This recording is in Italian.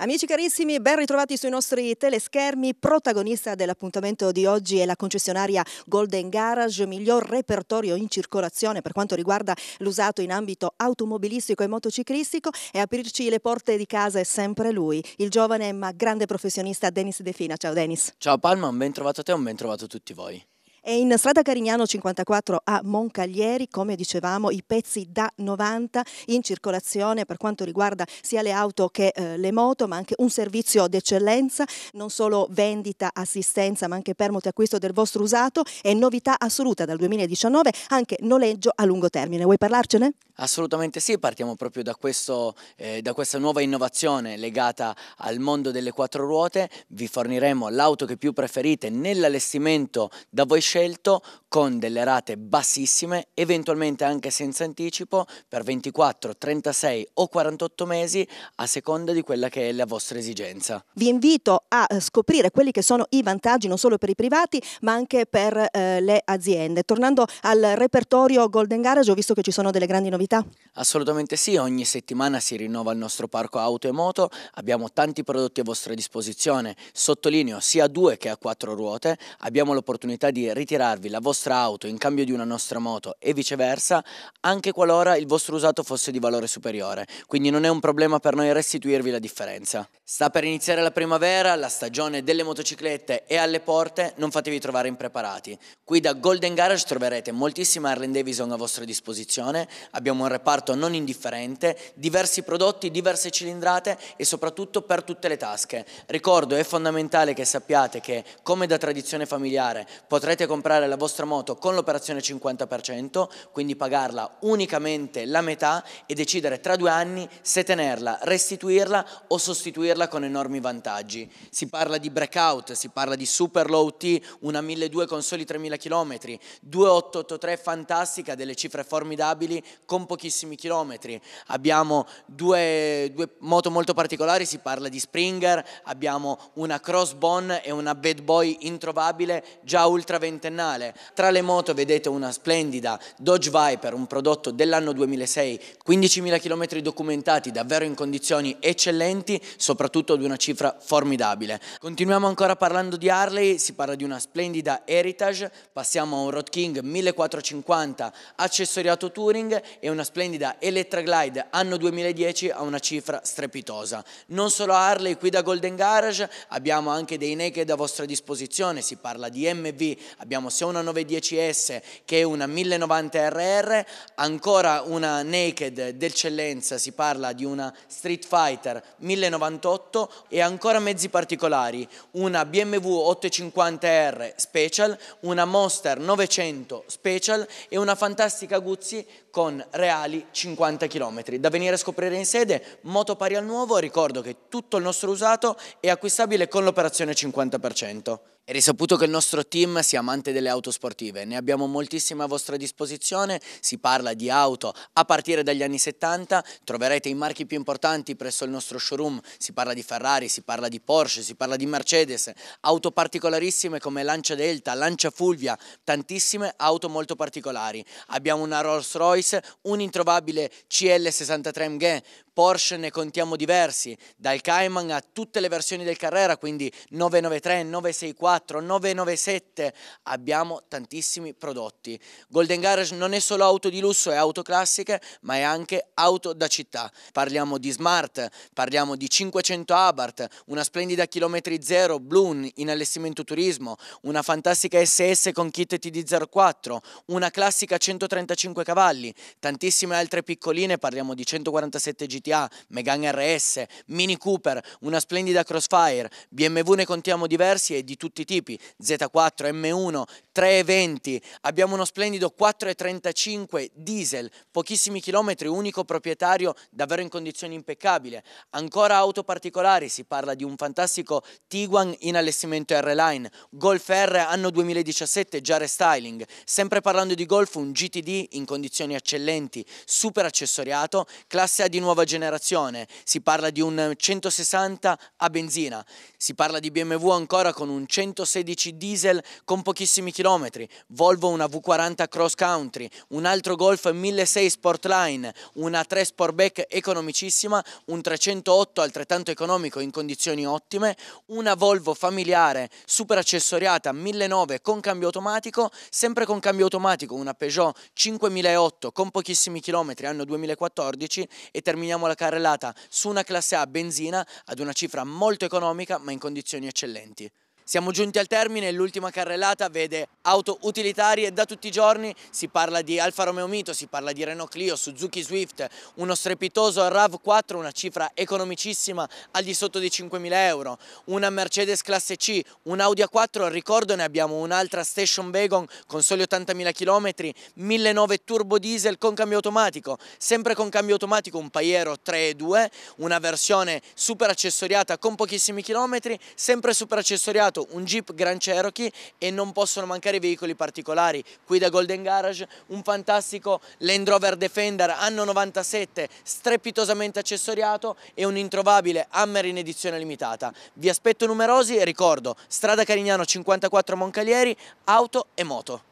Amici carissimi, ben ritrovati sui nostri teleschermi. Protagonista dell'appuntamento di oggi è la concessionaria Golden Garage, miglior repertorio in circolazione per quanto riguarda l'usato in ambito automobilistico e motociclistico e aprirci le porte di casa è sempre lui, il giovane ma grande professionista Denis De Fina. Ciao Denis. Ciao Palma, ben trovato a te e ben trovato a tutti voi. E in strada Carignano 54 a Moncaglieri, come dicevamo, i pezzi da 90 in circolazione per quanto riguarda sia le auto che eh, le moto, ma anche un servizio d'eccellenza, non solo vendita, assistenza, ma anche permuta acquisto del vostro usato e novità assoluta dal 2019, anche noleggio a lungo termine. Vuoi parlarcene? Assolutamente sì, partiamo proprio da, questo, eh, da questa nuova innovazione legata al mondo delle quattro ruote. Vi forniremo l'auto che più preferite nell'allestimento da voi scegliere scelto con delle rate bassissime, eventualmente anche senza anticipo, per 24, 36 o 48 mesi a seconda di quella che è la vostra esigenza. Vi invito a eh, scoprire quelli che sono i vantaggi non solo per i privati ma anche per eh, le aziende. Tornando al repertorio Golden Garage ho visto che ci sono delle grandi novità. Assolutamente sì, ogni settimana si rinnova il nostro parco auto e moto, abbiamo tanti prodotti a vostra disposizione, sottolineo sia a due che a quattro ruote, abbiamo l'opportunità di ritirarvi la vostra auto in cambio di una nostra moto e viceversa, anche qualora il vostro usato fosse di valore superiore, quindi non è un problema per noi restituirvi la differenza. Sta per iniziare la primavera, la stagione delle motociclette è alle porte, non fatevi trovare impreparati. Qui da Golden Garage troverete moltissima Harley Davidson a vostra disposizione, abbiamo un reparto non indifferente, diversi prodotti, diverse cilindrate e soprattutto per tutte le tasche. Ricordo è fondamentale che sappiate che come da tradizione familiare potrete comprare la vostra moto con l'operazione 50%, quindi pagarla unicamente la metà e decidere tra due anni se tenerla, restituirla o sostituirla con enormi vantaggi. Si parla di breakout, si parla di super low T, una 1200 con soli 3000 km, 2883 fantastica, delle cifre formidabili con pochissimi chilometri. Abbiamo due, due moto molto particolari, si parla di Springer, abbiamo una Crossbone e una Bad Boy introvabile già ultra 20 ventennale. Tra le moto vedete una splendida Dodge Viper, un prodotto dell'anno 2006, 15.000 km documentati, davvero in condizioni eccellenti, soprattutto ad una cifra formidabile. Continuiamo ancora parlando di Harley, si parla di una splendida Heritage, passiamo a un Road King 1450 accessoriato Touring e una splendida Electra Glide anno 2010 a una cifra strepitosa. Non solo Harley, qui da Golden Garage abbiamo anche dei naked a vostra disposizione, si parla di MV, abbiamo sia una 910S che una 1090RR, ancora una Naked d'eccellenza, si parla di una Street Fighter 1098 e ancora mezzi particolari, una BMW 850R Special, una Monster 900 Special e una fantastica Guzzi con reali 50 km. Da venire a scoprire in sede, moto pari al nuovo, ricordo che tutto il nostro usato è acquistabile con l'operazione 50%. È risaputo che il nostro team sia amante delle auto sportive, ne abbiamo moltissime a vostra disposizione, si parla di auto a partire dagli anni 70, troverete i marchi più importanti presso il nostro showroom, si parla di Ferrari, si parla di Porsche, si parla di Mercedes, auto particolarissime come Lancia Delta, Lancia Fulvia, tantissime auto molto particolari. Abbiamo una Rolls Royce, un introvabile CL63 MG, Porsche ne contiamo diversi, dal Cayman a tutte le versioni del Carrera, quindi 993, 964, 997 abbiamo tantissimi prodotti. Golden Garage non è solo auto di lusso e auto classiche, ma è anche auto da città. Parliamo di Smart, parliamo di 500 Abarth, una splendida chilometri zero Bloom in allestimento turismo, una fantastica SS con kit TD04, una classica 135 cavalli, tantissime altre piccoline, parliamo di 147 GTA, Megane RS, Mini Cooper, una splendida Crossfire, BMW ne contiamo diversi e di tutti tutti i tipi, Z4, M1, 320, abbiamo uno splendido 435 diesel, pochissimi chilometri, unico proprietario davvero in condizioni impeccabili, ancora auto particolari, si parla di un fantastico Tiguan in allestimento R-Line, Golf R anno 2017 già restyling, sempre parlando di Golf un GTD in condizioni eccellenti, super accessoriato, classe A di nuova generazione, si parla di un 160 a benzina, si parla di BMW ancora con un 100 116 diesel con pochissimi chilometri, Volvo una V40 Cross Country, un altro Golf 1.6 Sportline, una 3 Sportback economicissima, un 308 altrettanto economico in condizioni ottime, una Volvo familiare super accessoriata 1009 con cambio automatico, sempre con cambio automatico una Peugeot 5008 con pochissimi chilometri anno 2014 e terminiamo la carrellata su una classe A benzina ad una cifra molto economica ma in condizioni eccellenti. Siamo giunti al termine, l'ultima carrellata vede auto utilitarie da tutti i giorni, si parla di Alfa Romeo Mito, si parla di Renault Clio, Suzuki Swift, uno strepitoso RAV4, una cifra economicissima al di sotto dei 5.000 euro, una Mercedes classe C, un Audi A4, ricordo ne abbiamo un'altra station wagon con soli 80.000 km, 1.900 turbo diesel con cambio automatico, sempre con cambio automatico un Paiero 3 e 2, una versione super accessoriata con pochissimi chilometri, sempre super accessoriato nominato un Jeep Grand Cherokee e non possono mancare i veicoli particolari. Qui da Golden Garage un fantastico Land Rover Defender anno 97 strepitosamente accessoriato e un introvabile Hammer in edizione limitata. Vi aspetto numerosi e ricordo strada Carignano 54 Moncalieri, auto e moto.